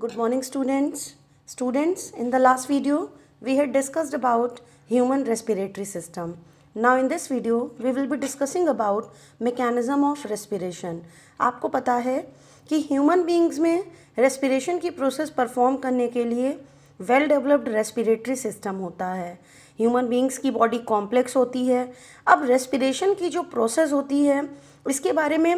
Good morning students. Students, in the last video, we had discussed about human respiratory system. Now in this video, we will be discussing about mechanism of respiration. आपको पता है कि human beings में respiration की process perform करने के लिए well developed respiratory system होता है ह्यूमन बींग्स की बॉडी कॉम्प्लेक्स होती है अब रेस्पिरेशन की जो प्रोसेस होती है इसके बारे में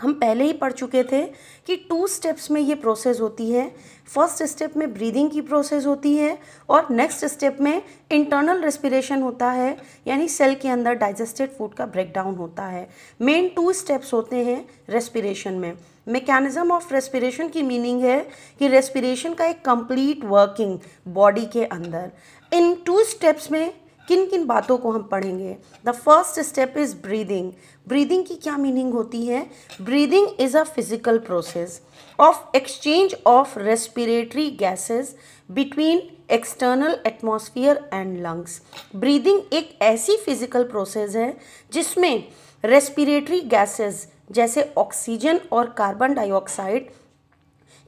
हम पहले ही पढ़ चुके थे कि टू स्टेप्स में ये प्रोसेस होती है फर्स्ट स्टेप में ब्रीदिंग की प्रोसेस होती है और नेक्स्ट स्टेप में इंटरनल रेस्पिरेशन होता है यानी सेल के अंदर डाइजेस्टेड फूड का ब्रेकडाउन होता है मेन टू स्टेप्स होते हैं रेस्पिरेशन में मैकेनिज्म ऑफ रेस्पिरेशन की मीनिंग है कि रेस्पिरेशन का एक कंप्लीट वर्किंग बॉडी के अंदर इन टू स्टेप्स में किन किन बातों को हम पढ़ेंगे the first step is breathing breathing की क्या मीनिंग होती है breathing is a physical process of exchange of respiratory gases between external atmosphere and lungs breathing एक ऐसी फिज़िकल प्रोसेस है जिसमें रेस्पिरेटरी गैसेस जैसे ऑक्सीजन और कार्बन डाइऑक्साइड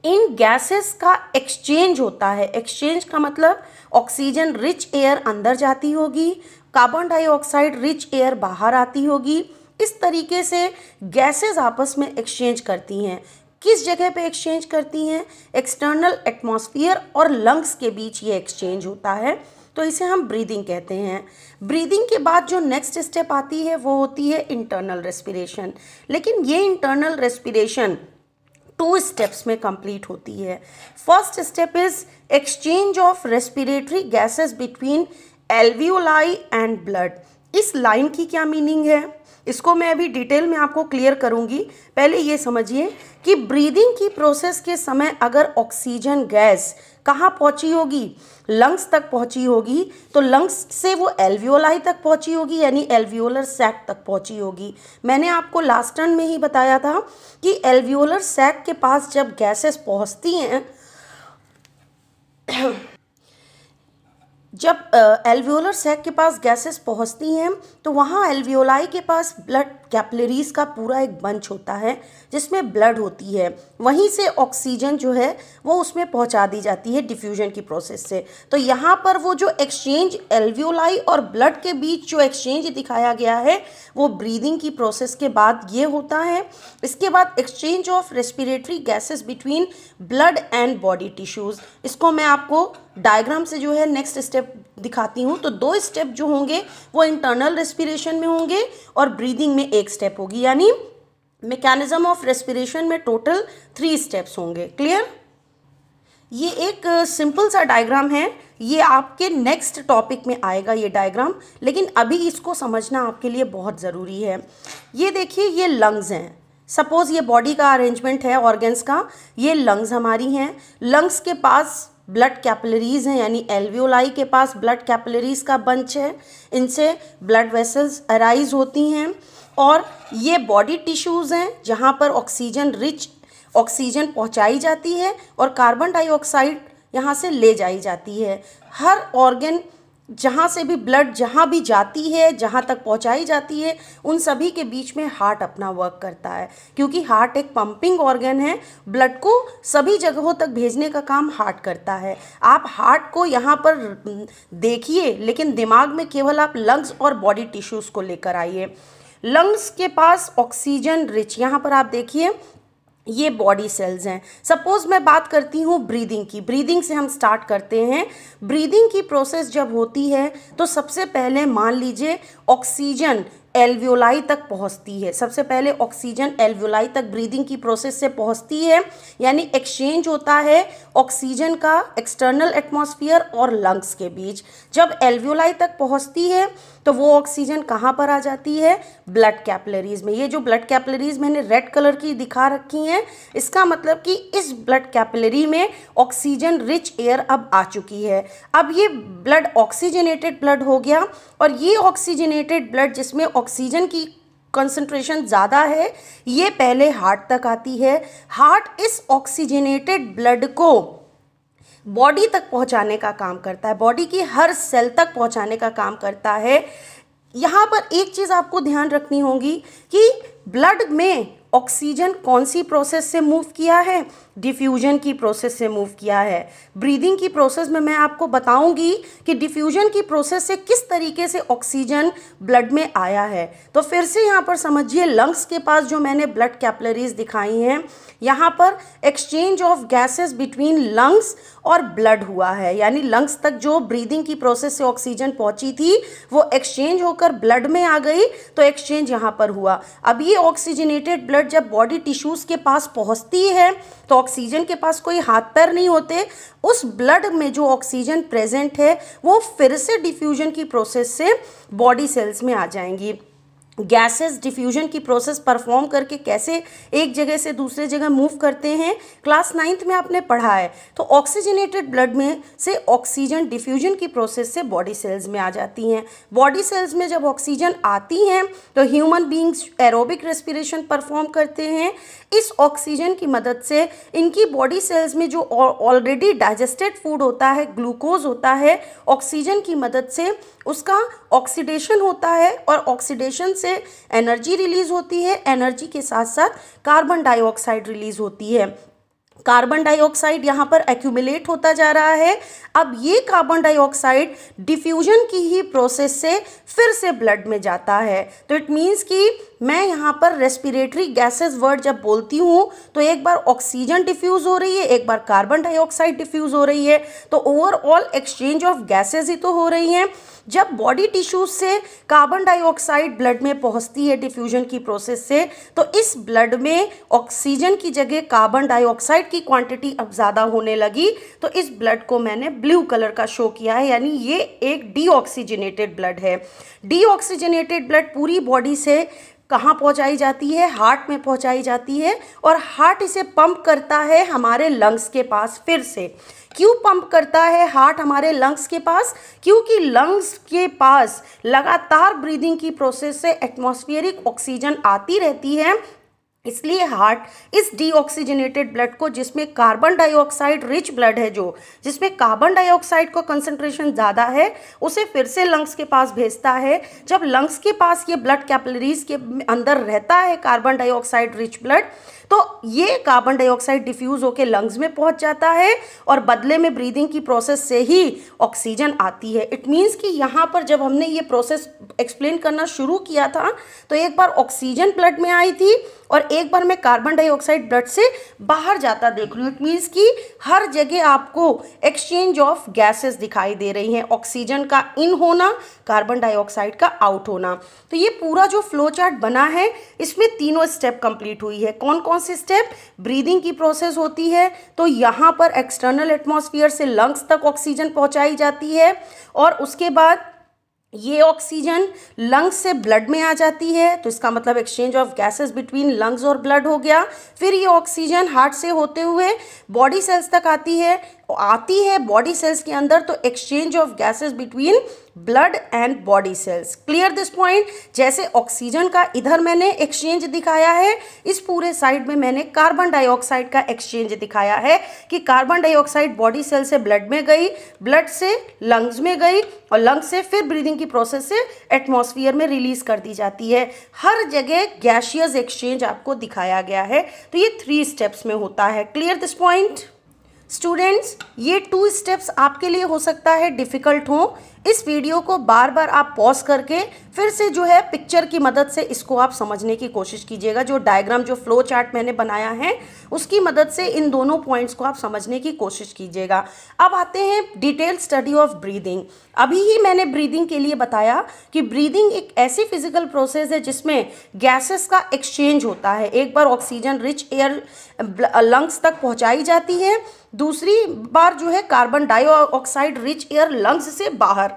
इन गैसेस का एक्सचेंज होता है एक्सचेंज का मतलब ऑक्सीजन रिच एयर अंदर जाती होगी कार्बन डाइऑक्साइड रिच एयर बाहर आती होगी इस तरीके से गैसेस आपस में एक्सचेंज करती हैं किस जगह पे एक्सचेंज करती हैं एक्सटर्नल एटमॉस्फेयर और लंग्स के बीच ये एक्सचेंज होता है तो इसे हम ब्रीदिंग कहते हैं ब्रीदिंग के बाद जो नेक्स्ट स्टेप आती है वो होती है इंटरनल रेस्पिरेशन लेकिन ये इंटरनल रेस्पिरेशन टू स्टेप्स में कंप्लीट होती है first step is exchange of respiratory gases between alveoli and blood इस लाइन की क्या मीनिंग है इसको मैं अभी डिटेल में आपको क्लियर करूंगी पहले ये समझिए कि ब्रीदिंग की प्रोसेस के समय अगर ऑक्सीजन गैस कहाँ पहुँची होगी लंग्स तक पहुँची होगी तो लंग्स से वो एल्वियोलाई तक पहुँची होगी यानी एल्वियोलर सैक तक पहुँची होगी मैंने आपको लास्ट टर्न में ही बताया था कि एल्वियोलर सैक के पास जब गैसेस पहुँचती हैं जब एल्वियोलर सैक के पास गैसेस पहुंचती हैं तो वहाँ एल्वियोलाई के पास ब्लड कैपलरीज का पूरा एक बंच होता है जिसमें ब्लड होती है वहीं से ऑक्सीजन जो है वो उसमें पहुंचा दी जाती है डिफ्यूजन की प्रोसेस से तो यहाँ पर वो जो एक्सचेंज एल्वियोलाई और ब्लड के बीच जो एक्सचेंज दिखाया गया है वो ब्रीदिंग की प्रोसेस के बाद ये होता है इसके बाद exchange of respiratory gases between blood and body tissues इसको मैं आपको डायग्राम से जो है नेक्स्ट स्टेप दिखाती हूँ तो दो स्टेप जो होंगे वो इंटरनल रेस्पिरेशन में होंगे और ब्रीदिंग में एक स्टेप होगी यानी मेकेनिज्म ऑफ रेस्पिरेशन में टोटल थ्री स्टेप्स होंगे क्लियर ये एक सिंपल सा डायग्राम है ये आपके नेक्स्ट टॉपिक में आएगा ये डायग्राम लेकिन अभी इसको समझना आपके लिए बहुत ज़रूरी है ये देखिए ये लंग्स हैं सपोज़ ये बॉडी का अरेंजमेंट है ऑर्गन्स का ये लंग्स हमारी हैं लंग्स के पास ब्लड कैपिलरीज हैं यानी एल्वियोलाई के पास ब्लड कैपिलरीज का बंच है इनसे ब्लड वेसल्स अराइज होती हैं और ये बॉडी टिश्यूज़ हैं जहाँ पर ऑक्सीजन रिच ऑक्सीजन पहुँचाई जाती है और कार्बन डाइऑक्साइड यहाँ से ले जाई जाती है हर ऑर्गन जहाँ से भी ब्लड जहाँ भी जाती है जहाँ तक पहुँचाई जाती है उन सभी के बीच में हार्ट अपना वर्क करता है क्योंकि हार्ट एक पंपिंग ऑर्गन है ब्लड को सभी जगहों तक भेजने का काम हार्ट करता है आप हार्ट को यहाँ पर देखिए लेकिन दिमाग में केवल आप लंग्स और बॉडी टिश्यूज़ को लेकर आइए लंग्स के पास ऑक्सीजन रिच यहाँ पर आप देखिए ये बॉडी सेल्स हैं सपोज मैं बात करती हूँ ब्रीदिंग की ब्रीदिंग से हम स्टार्ट करते हैं ब्रीदिंग की प्रोसेस जब होती है तो सबसे पहले मान लीजिए ऑक्सीजन एल्वियोलाई तक पहुंचती है सबसे पहले ऑक्सीजन एल्वियोलाई तक ब्रीदिंग की प्रोसेस से पहुंचती है यानी एक्सचेंज होता है ऑक्सीजन का एक्सटर्नल एटमॉस्फेयर और लंग्स के बीच जब एल्वियोलाई तक पहुंचती है तो वो ऑक्सीजन कहाँ पर आ जाती है ब्लड कैपलरीज में ये जो ब्लड कैपलरीज मैंने रेड कलर की दिखा रखी हैं इसका मतलब कि इस ब्लड कैपलरी में ऑक्सीजन रिच एयर अब आ चुकी है अब ये ब्लड ऑक्सीजनेटेड ब्लड हो गया और ये ऑक्सीजनेटेड ब्लड जिसमें ऑक्सीजन की कंसंट्रेशन ज़्यादा है ये पहले हार्ट तक आती है हार्ट इस ऑक्सीजनेटेड ब्लड को बॉडी तक पहुंचाने का काम करता है बॉडी की हर सेल तक पहुंचाने का काम करता है यहाँ पर एक चीज़ आपको ध्यान रखनी होगी कि ब्लड में ऑक्सीजन कौन सी प्रोसेस से मूव किया है डिफ्यूजन की प्रोसेस से मूव किया है ब्रीदिंग की प्रोसेस में मैं आपको बताऊंगी कि डिफ्यूजन की प्रोसेस से किस तरीके से ऑक्सीजन ब्लड में आया है तो फिर से यहाँ पर समझिए लंग्स के पास जो मैंने ब्लड कैपलरीज दिखाई हैं यहाँ पर exchange of gases between lungs और ब्लड हुआ है यानी लंग्स तक जो ब्रीदिंग की प्रोसेस से ऑक्सीजन पहुँची थी वो एक्सचेंज होकर ब्लड में आ गई तो एक्सचेंज यहाँ पर हुआ अब ये ऑक्सीजनेटेड ब्लड ब्लड जब बॉडी टिश्यूज़ के पास पहुंचती है तो ऑक्सीजन के पास कोई हाथ पैर नहीं होते उस ब्लड में जो ऑक्सीजन प्रेजेंट है वो फिर से डिफ्यूजन की प्रोसेस से बॉडी सेल्स में आ जाएंगी गैसेस डिफ्यूजन की प्रोसेस परफॉर्म करके कैसे एक जगह से दूसरे जगह मूव करते हैं क्लास नाइन्थ में आपने पढ़ा है तो ऑक्सीजनेटेड ब्लड में से ऑक्सीजन डिफ्यूजन की प्रोसेस से बॉडी सेल्स में आ जाती हैं बॉडी सेल्स में जब ऑक्सीजन आती हैं तो human beings aerobic respiration perform करते हैं इस ऑक्सीजन की मदद से इनकी बॉडी सेल्स में जो ऑलरेडी डाइजेस्टेड फूड होता है ग्लूकोज होता है ऑक्सीजन की मदद से उसका ऑक्सीडेशन होता है और ऑक्सीडेशन से एनर्जी रिलीज होती है एनर्जी के साथ साथ कार्बन डाइऑक्साइड रिलीज होती है कार्बन डाइऑक्साइड यहाँ पर एक्यूमुलेट होता जा रहा है अब ये कार्बन डाइऑक्साइड डिफ्यूजन की ही प्रोसेस से फिर से ब्लड में जाता है तो इट मीन्स कि मैं यहाँ पर रेस्पिरेटरी गैसेस वर्ड जब बोलती हूँ तो एक बार ऑक्सीजन डिफ्यूज़ हो रही है एक बार कार्बन डाइऑक्साइड डिफ्यूज़ हो रही है तो ओवरऑल एक्सचेंज ऑफ गैसेज ही तो हो रही हैं जब बॉडी टिश्यूज से कार्बन डाइऑक्साइड ब्लड में पहुंचती है डिफ्यूजन की प्रोसेस से तो इस ब्लड में ऑक्सीजन की जगह कार्बन डाइऑक्साइड की क्वांटिटी अब ज़्यादा होने लगी तो इस ब्लड को मैंने ब्लू कलर का शो किया है यानी ये एक डीऑक्सीजनेटेड ब्लड है डीऑक्सीजनेटेड ब्लड पूरी बॉडी से कहाँ पहुँचाई जाती है हार्ट में पहुँचाई जाती है और हार्ट इसे पंप करता है हमारे लंग्स के पास फिर से क्यों पंप करता है हार्ट हमारे लंग्स के पास क्योंकि लंग्स के पास लगातार ब्रीदिंग की प्रोसेस से एटमॉस्फेरिक ऑक्सीजन आती रहती है इसलिए हार्ट इस डीऑक्सीजनेटेड ब्लड को जिसमें कार्बन डाइऑक्साइड रिच ब्लड है जो जिसमें कार्बन डाइऑक्साइड का कंसंट्रेशन ज़्यादा है उसे फिर से लंग्स के पास भेजता है जब लंग्स के पास ये ब्लड कैपलरीज के अंदर रहता है कार्बन डाइऑक्साइड रिच ब्लड तो ये कार्बन डाइऑक्साइड डिफ्यूज़ होकर लंग्स में पहुंच जाता है और बदले में ब्रीदिंग की प्रोसेस से ही ऑक्सीजन आती है इट मीन्स कि यहाँ पर जब हमने ये प्रोसेस एक्सप्लेन करना शुरू किया था तो एक बार ऑक्सीजन ब्लड में आई थी और एक बार मैं कार्बन डाइऑक्साइड ब्लड से बाहर जाता देख लूँ इट मीन्स कि हर जगह आपको एक्सचेंज ऑफ गैसेस दिखाई दे रही हैं ऑक्सीजन का इन होना कार्बन डाइऑक्साइड का आउट होना तो ये पूरा जो फ्लो चार्ट बना है इसमें तीनों स्टेप कंप्लीट हुई है कौन कौन कौन सी स्टेप ब्रीदिंग की प्रोसेस होती है तो यहाँ पर एक्सटर्नल एटमोसफियर से लंग्स तक ऑक्सीजन पहुँचाई जाती है और उसके बाद ये ऑक्सीजन लंग्स से ब्लड में आ जाती है तो इसका मतलब exchange of gases between lungs और ब्लड हो गया फिर ये ऑक्सीजन हार्ट से होते हुए बॉडी सेल्स तक आती है आती है बॉडी सेल्स के अंदर तो exchange of gases between blood and body cells clear this point जैसे ऑक्सीजन का इधर मैंने एक्सचेंज दिखाया है इस पूरे साइड में मैंने कार्बन डाइऑक्साइड का एक्सचेंज दिखाया है कि कार्बन डाइऑक्साइड बॉडी सेल से ब्लड में गई ब्लड से लंग्स में गई और लंग्स से फिर ब्रीदिंग की प्रोसेस से एटमोसफियर में रिलीज कर दी जाती है हर जगह गैशियस एक्सचेंज आपको दिखाया गया है तो ये थ्री स्टेप्स में होता है क्लियर दिस पॉइंट स्टूडेंट्स ये टू स्टेप्स आपके लिए हो सकता है डिफ़िकल्ट हो इस वीडियो को बार बार आप पॉज करके फिर से जो है पिक्चर की मदद से इसको आप समझने की कोशिश कीजिएगा जो डायग्राम जो फ्लो चार्ट मैंने बनाया है उसकी मदद से इन दोनों पॉइंट्स को आप समझने की कोशिश कीजिएगा अब आते हैं डिटेल स्टडी ऑफ ब्रीदिंग अभी ही मैंने ब्रीदिंग के लिए बताया कि ब्रीदिंग एक ऐसी फिजिकल प्रोसेस है जिसमें गैसेस का एक्सचेंज होता है एक बार ऑक्सीजन रिच एयर लंग्स तक पहुँचाई जाती है दूसरी बार जो है carbon dioxide rich air lungs से बाहर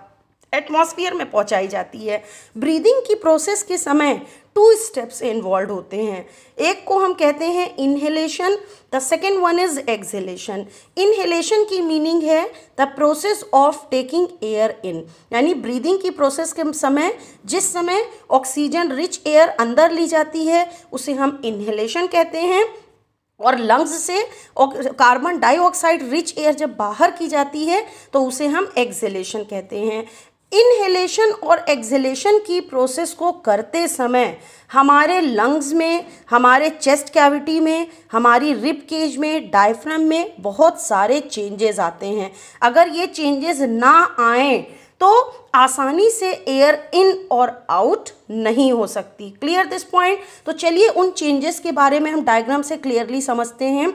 एटमॉस्फेयर में पहुंचाई जाती है ब्रीदिंग की प्रोसेस के समय टू स्टेप्स इन्वॉल्व होते हैं एक को हम कहते हैं inhalation the second one is exhalation inhalation की मीनिंग है the process of taking air in यानी ब्रीदिंग की प्रोसेस के समय जिस समय ऑक्सीजन रिच एयर अंदर ली जाती है उसे हम इन्हेलेशन कहते हैं और लंग्स से कार्बन डाइऑक्साइड रिच एयर जब बाहर की जाती है तो उसे हम एक्सेलेशन कहते हैं इनहेलेशन और एक्सहेलेशन की प्रोसेस को करते समय हमारे लंग्स में हमारे चेस्ट कैविटी में हमारी रिप केज में डायफ्राम में बहुत सारे चेंजेस आते हैं अगर ये चेंजेस ना आए तो आसानी से एयर इन और आउट नहीं हो सकती क्लियर दिस पॉइंट तो चलिए उन चेंजेस के बारे में हम डायग्राम से क्लियरली समझते हैं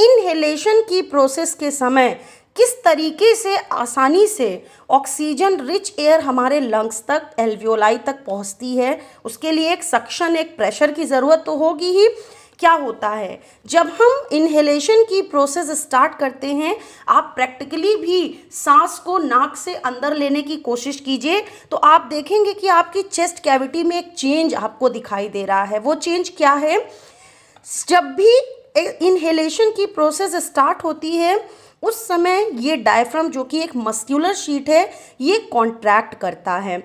इनहेलेशन की प्रोसेस के समय किस तरीके से आसानी से ऑक्सीजन रिच एयर हमारे लंग्स तक एल्वियोलाई तक पहुंचती है उसके लिए एक सक्शन एक प्रेशर की ज़रूरत तो होगी ही क्या होता है जब हम इन्हेलेशन की प्रोसेस स्टार्ट करते हैं आप प्रैक्टिकली भी सांस को नाक से अंदर लेने की कोशिश कीजिए तो आप देखेंगे कि आपकी चेस्ट कैविटी में एक चेंज आपको दिखाई दे रहा है वो चेंज क्या है जब भी इन्हेलेशन की प्रोसेस स्टार्ट होती है उस समय ये डायफ्राम जो कि एक मस्क्यूलर शीट है ये कॉन्ट्रैक्ट करता है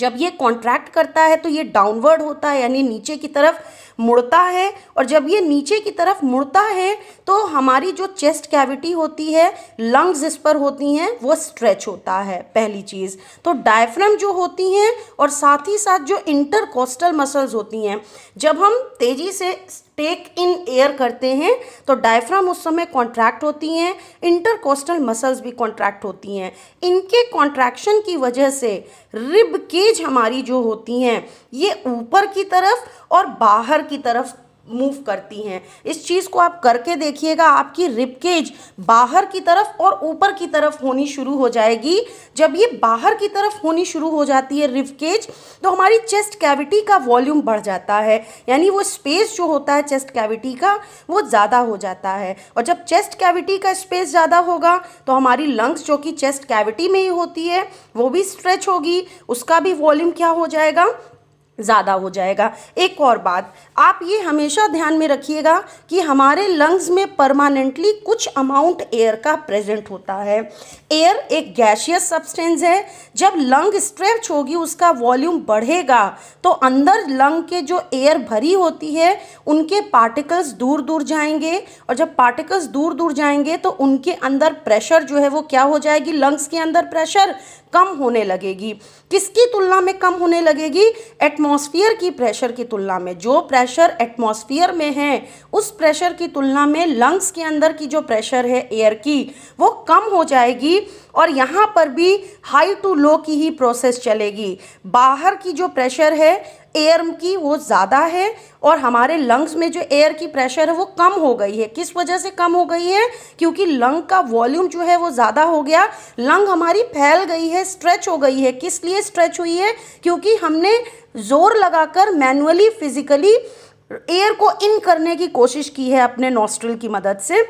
जब ये कॉन्ट्रैक्ट करता है तो ये डाउनवर्ड होता है यानी नीचे की तरफ मुड़ता है और जब ये नीचे की तरफ मुड़ता है तो हमारी जो चेस्ट कैविटी होती है लंग्स इस पर होती हैं वो स्ट्रेच होता है पहली चीज़ तो डायफ्राम जो होती हैं और साथ ही साथ जो इंटरकोस्टल मसल्स होती हैं जब हम तेज़ी से टेक इन एयर करते हैं तो डायफ्राम उस समय कॉन्ट्रैक्ट होती हैं इंटरकोस्टल मसल्स भी कॉन्ट्रैक्ट होती हैं इनके कॉन्ट्रैक्शन की वजह से रिब केज हमारी जो होती हैं ये ऊपर की तरफ और बाहर की तरफ मूव करती हैं इस चीज़ को आप करके देखिएगा आपकी रिपकेज बाहर की तरफ और ऊपर की तरफ होनी शुरू हो जाएगी जब ये बाहर की तरफ होनी शुरू हो जाती है रिपकेज तो हमारी चेस्ट कैविटी का वॉल्यूम बढ़ जाता है यानी वो स्पेस जो होता है चेस्ट कैविटी का वो ज़्यादा हो जाता है और जब चेस्ट कैविटी का स्पेस ज़्यादा होगा तो हमारी लंग्स जो कि चेस्ट कैविटी में ही होती है वो भी स्ट्रेच होगी उसका भी वॉल्यूम क्या हो जाएगा ज़्यादा हो जाएगा एक और बात आप ये हमेशा ध्यान में रखिएगा कि हमारे लंग्स में परमानेंटली कुछ अमाउंट एयर का प्रेजेंट होता है एयर एक गैशियस सब्सटेंस है जब लंग स्ट्रेच होगी उसका वॉल्यूम बढ़ेगा तो अंदर लंग के जो एयर भरी होती है उनके पार्टिकल्स दूर दूर जाएंगे और जब पार्टिकल्स दूर दूर जाएंगे तो उनके अंदर प्रेशर जो है वो क्या हो जाएगी लंग्स के अंदर प्रेशर कम होने लगेगी किसकी तुलना में कम होने लगेगी एटमॉस्फेयर की प्रेशर की तुलना में जो प्रेशर एटमॉस्फेयर में है उस प्रेशर की तुलना में लंग्स के अंदर की जो प्रेशर है एयर की वो कम हो जाएगी और यहाँ पर भी हाई टू लो की ही प्रोसेस चलेगी बाहर की जो प्रेशर है एयर की वो ज़्यादा है और हमारे लंग्स में जो एयर की प्रेशर है वो कम हो गई है किस वजह से कम हो गई है क्योंकि लंग का वॉल्यूम जो है वो ज़्यादा हो गया लंग हमारी फैल गई है स्ट्रेच हो गई है किस लिए स्ट्रेच हुई है क्योंकि हमने ज़ोर लगाकर मैनुअली फिजिकली एयर को इन करने की कोशिश की है अपने नोस्ट्रल की मदद से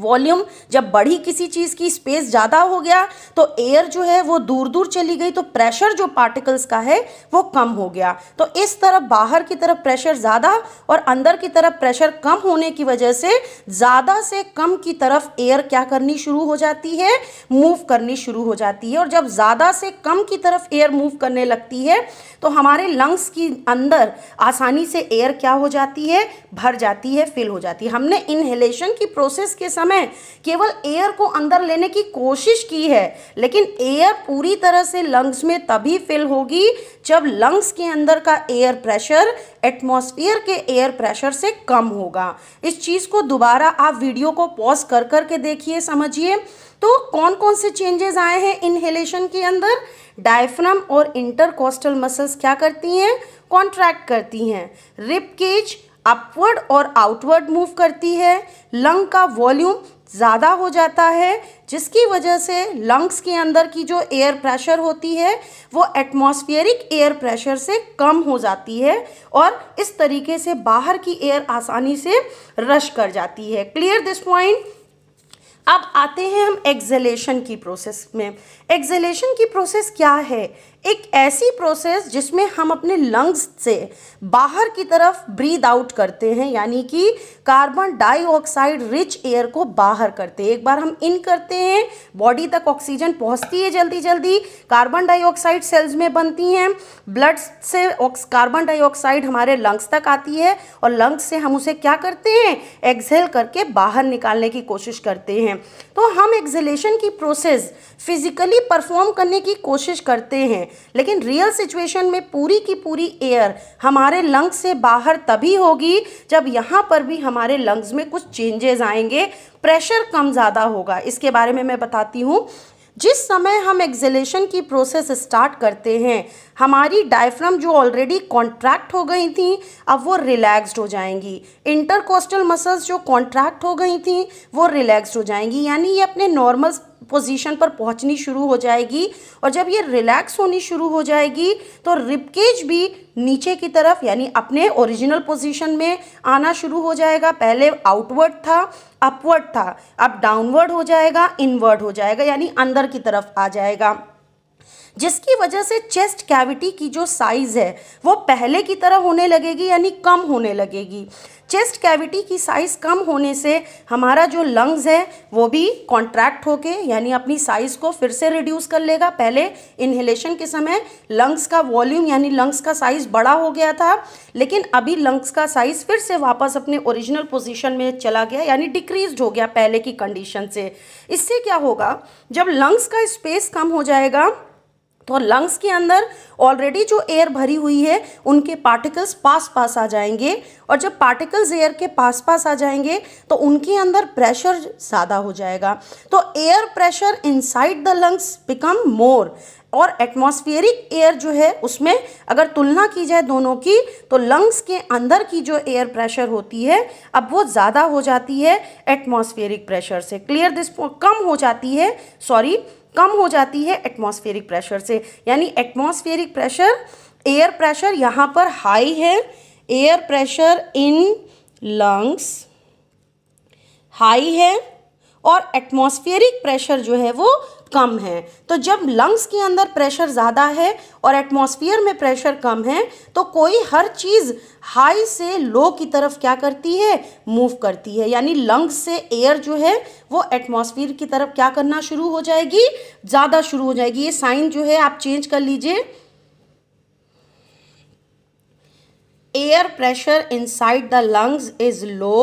वॉल्यूम जब बढ़ी किसी चीज़ की स्पेस ज़्यादा हो गया तो एयर जो है वो दूर दूर चली गई तो प्रेशर जो पार्टिकल्स का है वो कम हो गया तो इस तरफ बाहर की तरफ प्रेशर ज़्यादा और अंदर की तरफ प्रेशर कम होने की वजह से ज़्यादा से कम की तरफ एयर क्या करनी शुरू हो जाती है मूव करनी शुरू हो जाती है और जब ज़्यादा से कम की तरफ एयर मूव करने लगती है तो हमारे लंग्स की अंदर आसानी से एयर क्या हो जाती है भर जाती है फिल हो जाती है हमने इन्हेलेशन की प्रोसेस के साथ समय केवल एयर को अंदर लेने की कोशिश की है लेकिन एयर पूरी तरह से लंग्स में तभी फिल होगी जब लंग्स के अंदर का एयर प्रेशर एटमॉस्फेयर के एयर प्रेशर से कम होगा इस चीज़ को दोबारा आप वीडियो को पॉज कर करके देखिए समझिए तो कौन कौन से चेंजेस आए हैं इनहेलेशन के अंदर डायफ्राम और इंटरकोस्टल मसल्स क्या करती हैं कॉन्ट्रैक्ट करती हैं रिप केज अपवर्ड और आउटवर्ड मूव करती है लंग का वॉल्यूम ज़्यादा हो जाता है जिसकी वजह से लंग्स के अंदर की जो एयर प्रेशर होती है वो एटमॉस्फेरिक एयर प्रेशर से कम हो जाती है और इस तरीके से बाहर की एयर आसानी से रश कर जाती है क्लियर दिस पॉइंट अब आते हैं हम एक्जलेशन की प्रोसेस में एक्जलेशन की प्रोसेस क्या है एक ऐसी प्रोसेस जिसमें हम अपने लंग्स से बाहर की तरफ ब्रीद आउट करते हैं यानी कि कार्बन डाइऑक्साइड रिच एयर को बाहर करते हैं एक बार हम इन करते हैं बॉडी तक ऑक्सीजन पहुंचती है जल्दी जल्दी कार्बन डाइऑक्साइड सेल्स में बनती हैं ब्लड से कार्बन डाइऑक्साइड हमारे लंग्स तक आती है और लंग्स से हम उसे क्या करते हैं एक्सेल करके बाहर निकालने की कोशिश करते हैं तो हम एक्जेलेशन की प्रोसेस फिजिकली परफॉर्म करने की कोशिश करते हैं लेकिन रियल सिचुएशन में पूरी की पूरी एयर हमारे लंग्स से बाहर तभी होगी जब यहाँ पर भी हमारे लंग्स में कुछ चेंजेस आएंगे प्रेशर कम ज़्यादा होगा इसके बारे में मैं बताती हूँ जिस समय हम एक्जेलेशन की प्रोसेस स्टार्ट करते हैं हमारी डायफ्राम जो ऑलरेडी कॉन्ट्रैक्ट हो गई थी अब वो रिलैक्स्ड हो जाएंगी इंटरकोस्टल मसल्स जो कॉन्ट्रैक्ट हो गई थी वो रिलैक्स्ड हो जाएंगी यानी ये अपने नॉर्मल पोजीशन पर पहुंचनी शुरू हो जाएगी और जब ये रिलैक्स होनी शुरू हो जाएगी तो रिपकेज भी नीचे की तरफ यानी अपने ओरिजिनल पोजीशन में आना शुरू हो जाएगा पहले आउटवर्ड था अपवर्ड था अब डाउनवर्ड हो जाएगा इनवर्ड हो जाएगा यानी अंदर की तरफ आ जाएगा जिसकी वजह से चेस्ट कैविटी की जो साइज़ है वो पहले की तरह होने लगेगी यानी कम होने लगेगी चेस्ट कैविटी की साइज़ कम होने से हमारा जो लंग्स है वो भी कॉन्ट्रैक्ट होके यानी अपनी साइज़ को फिर से रिड्यूस कर लेगा पहले इन्हेलेशन के समय लंग्स का वॉल्यूम यानी लंग्स का साइज़ बड़ा हो गया था लेकिन अभी लंग्स का साइज़ फिर से वापस अपने ओरिजिनल पोजीशन में चला गया यानी डिक्रीज हो गया पहले की कंडीशन से इससे क्या होगा जब लंग्स का स्पेस कम हो जाएगा तो लंग्स के अंदर ऑलरेडी जो एयर भरी हुई है उनके पार्टिकल्स पास पास आ जाएंगे और जब पार्टिकल्स एयर के पास पास आ जाएंगे तो उनके अंदर प्रेशर ज़्यादा हो जाएगा तो air pressure inside the lungs become more और एटमॉस्फेरिक एयर जो है उसमें अगर तुलना की जाए दोनों की तो लंग्स के अंदर की जो एयर प्रेशर होती है अब वो ज़्यादा हो जाती है एटमॉस्फेरिक प्रेशर से क्लियर दिस कम हो जाती है सॉरी कम हो जाती है एटमॉस्फेरिक प्रेशर से यानी एटमॉस्फेरिक प्रेशर एयर प्रेशर यहाँ पर हाई है air pressure in lungs high है और एटमॉस्फेरिक प्रेशर जो है वो कम है तो जब लंग्स के अंदर प्रेशर ज़्यादा है और एटमॉस्फेयर में प्रेशर कम है तो कोई हर चीज़ हाई से लो की तरफ क्या करती है मूव करती है यानी लंग्स से एयर जो है वो एटमॉस्फेयर की तरफ क्या करना शुरू हो जाएगी ज़्यादा शुरू हो जाएगी ये साइन जो है आप चेंज कर लीजिए air pressure inside the lungs is low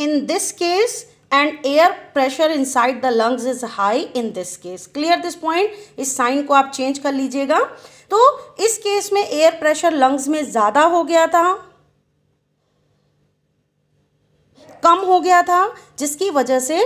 in this case and air pressure inside the lungs is high in this case clear this point इस साइन को आप चेंज कर लीजिएगा तो इस केस में एयर प्रेशर लंग्स में ज़्यादा हो गया था कम हो गया था जिसकी वजह से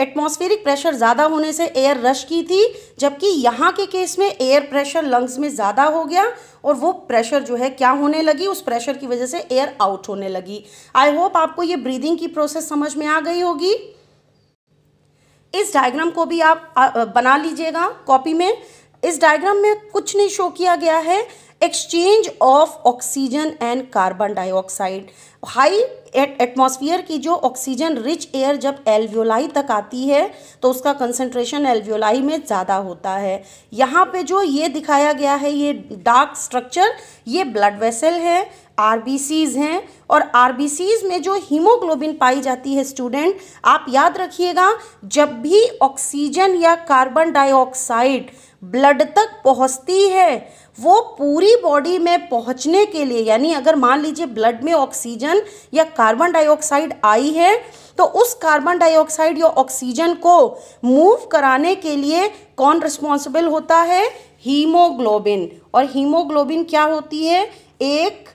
एटमॉस्फेरिक प्रेशर ज़्यादा होने से एयर रश की थी जबकि यहाँ के केस में एयर प्रेशर लंग्स में ज़्यादा हो गया और वो प्रेशर जो है क्या होने लगी उस प्रेशर की वजह से एयर आउट होने लगी आई होप आपको ये ब्रीदिंग की प्रोसेस समझ में आ गई होगी इस डायग्राम को भी आप बना लीजिएगा कॉपी में इस डायग्राम में कुछ नहीं शो किया गया है exchange of oxygen and carbon dioxide high atmosphere की जो ऑक्सीजन रिच एयर जब एल्वियोलाई तक आती है तो उसका कंसनट्रेशन एल्वियोलाई में ज़्यादा होता है यहाँ पे जो ये दिखाया गया है ये डार्क स्ट्रक्चर ये ब्लड वेसल है आर हैं और आर में जो हीमोग्लोबिन पाई जाती है स्टूडेंट आप याद रखिएगा जब भी ऑक्सीजन या कार्बन डाइऑक्साइड ब्लड तक पहुँचती है वो पूरी बॉडी में पहुंचने के लिए यानी अगर मान लीजिए ब्लड में ऑक्सीजन या कार्बन डाइऑक्साइड आई है तो उस कार्बन डाइऑक्साइड या ऑक्सीजन को मूव कराने के लिए कौन रिस्पॉन्सिबल होता है हीमोग्लोबिन और हीमोग्लोबिन क्या होती है एक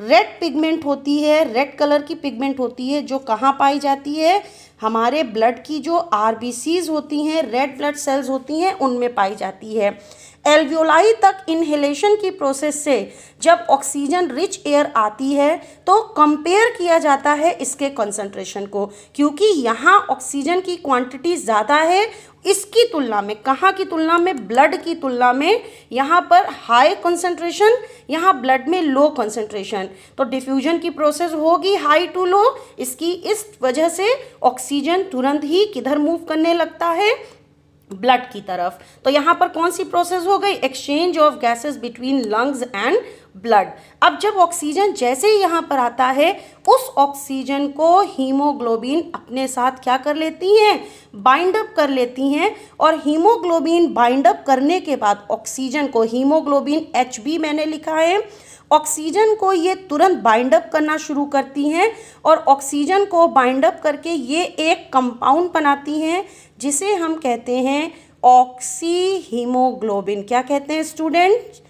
रेड पिगमेंट होती है रेड कलर की पिगमेंट होती है जो कहाँ पाई जाती है हमारे ब्लड की जो आर होती हैं रेड ब्लड सेल्स होती हैं उनमें पाई जाती है एल्वियोलाई तक इन्हेलेशन की प्रोसेस से जब ऑक्सीजन रिच एयर आती है तो कंपेयर किया जाता है इसके कंसंट्रेशन को क्योंकि यहाँ ऑक्सीजन की क्वांटिटी ज़्यादा है इसकी तुलना में कहाँ की तुलना में ब्लड की तुलना में यहाँ पर हाई कंसंट्रेशन यहाँ ब्लड में लो कंसंट्रेशन तो डिफ्यूजन की प्रोसेस होगी हाई टू लो इसकी इस वजह से ऑक्सीजन तुरंत ही किधर मूव करने लगता है ब्लड की तरफ तो यहाँ पर कौन सी प्रोसेस हो गई exchange of gases between lungs and blood अब जब ऑक्सीजन जैसे ही यहाँ पर आता है उस ऑक्सीजन को हीमोग्लोबिन अपने साथ क्या कर लेती हैं बाइंड अप कर लेती हैं और हीमोग्लोबिन बाइंड अप करने के बाद ऑक्सीजन को हीमोग्लोबिन एच बी मैंने लिखा है ऑक्सीजन को ये तुरंत बाइंड अप करना शुरू करती हैं और ऑक्सीजन को बाइंड अप करके ये एक कंपाउंड बनाती हैं जिसे हम कहते हैं ऑक्सी हीमोग्लोबिन क्या कहते हैं स्टूडेंट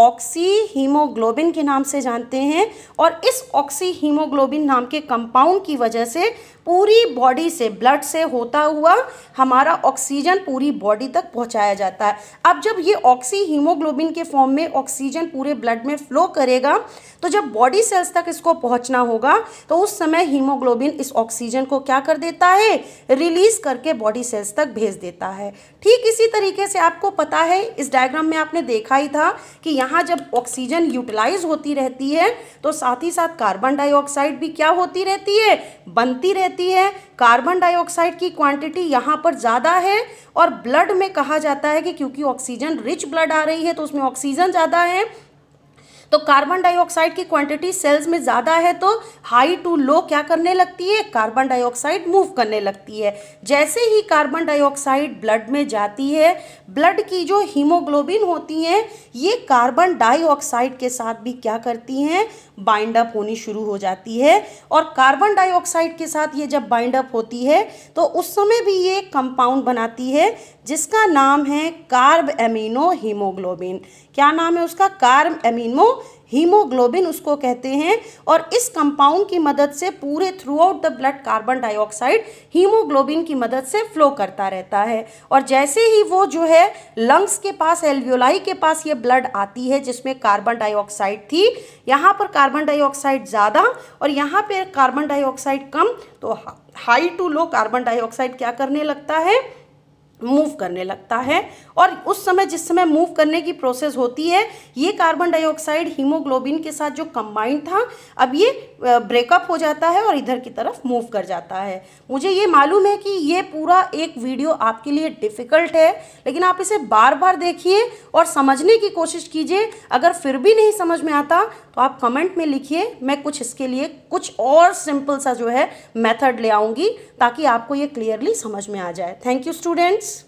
ऑक्सी हीमोग्लोबिन के नाम से जानते हैं और इस ऑक्सी हीमोग्लोबिन नाम के कंपाउंड की वजह से पूरी बॉडी से ब्लड से होता हुआ हमारा ऑक्सीजन पूरी बॉडी तक पहुंचाया जाता है अब जब ये ऑक्सी हीमोग्लोबिन के फॉर्म में ऑक्सीजन पूरे ब्लड में फ्लो करेगा तो जब बॉडी सेल्स तक इसको पहुंचना होगा तो उस समय हीमोग्लोबिन इस ऑक्सीजन को क्या कर देता है रिलीज करके बॉडी सेल्स तक भेज देता है ठीक इसी तरीके से आपको पता है इस डायग्राम में आपने देखा ही था कि यहाँ जब ऑक्सीजन यूटिलाइज होती रहती है तो साथ ही साथ कार्बन डाइऑक्साइड भी क्या होती रहती है बनती रहती रहती है कार्बन डाइऑक्साइड की क्वांटिटी यहाँ पर ज़्यादा है और ब्लड में कहा जाता है कि क्योंकि ऑक्सीजन रिच ब्लड आ रही है तो उसमें ऑक्सीजन ज़्यादा है तो कार्बन डाइऑक्साइड की क्वांटिटी सेल्स में ज़्यादा है तो हाई टू लो क्या करने लगती है कार्बन डाइऑक्साइड मूव करने लगती है जैसे ही कार्बन डाइऑक्साइड ब्लड में जाती है ब्लड की जो हीमोग्लोबिन होती हैं ये कार्बन डाइऑक्साइड के साथ भी क्या करती हैं बाइंड अप होनी शुरू हो जाती है और कार्बन डाइऑक्साइड के साथ ये जब बाइंड अप होती है तो उस समय भी ये कंपाउंड बनाती है जिसका नाम है कार्ब एमिनो हीमोग्लोबिन क्या नाम है उसका कार्ब एमिनो हीमोग्लोबिन उसको कहते हैं और इस कंपाउंड की मदद से पूरे throughout the blood carbon dioxide haemoglobin की मदद से फ्लो करता रहता है और जैसे ही वो जो है लंग्स के पास एल्वियोलाई के पास ये ब्लड आती है जिसमें कार्बन डाइऑक्साइड थी यहाँ पर कार्बन डाइऑक्साइड ज़्यादा और यहाँ पर कार्बन डाइऑक्साइड कम तो high to low carbon dioxide क्या करने लगता है मूव करने लगता है और उस समय जिस समय मूव करने की प्रोसेस होती है ये कार्बन डाइऑक्साइड हीमोग्लोबिन के साथ जो कंबाइंड था अब ये ब्रेकअप हो जाता है और इधर की तरफ मूव कर जाता है मुझे ये मालूम है कि ये पूरा एक वीडियो आपके लिए डिफ़िकल्ट है लेकिन आप इसे बार बार देखिए और समझने की कोशिश कीजिए अगर फिर भी नहीं समझ में आता तो आप कमेंट में लिखिए मैं कुछ इसके लिए कुछ और सिंपल सा जो है मेथड ले आऊँगी ताकि आपको ये क्लियरली समझ में आ जाए थैंक यू स्टूडेंट्स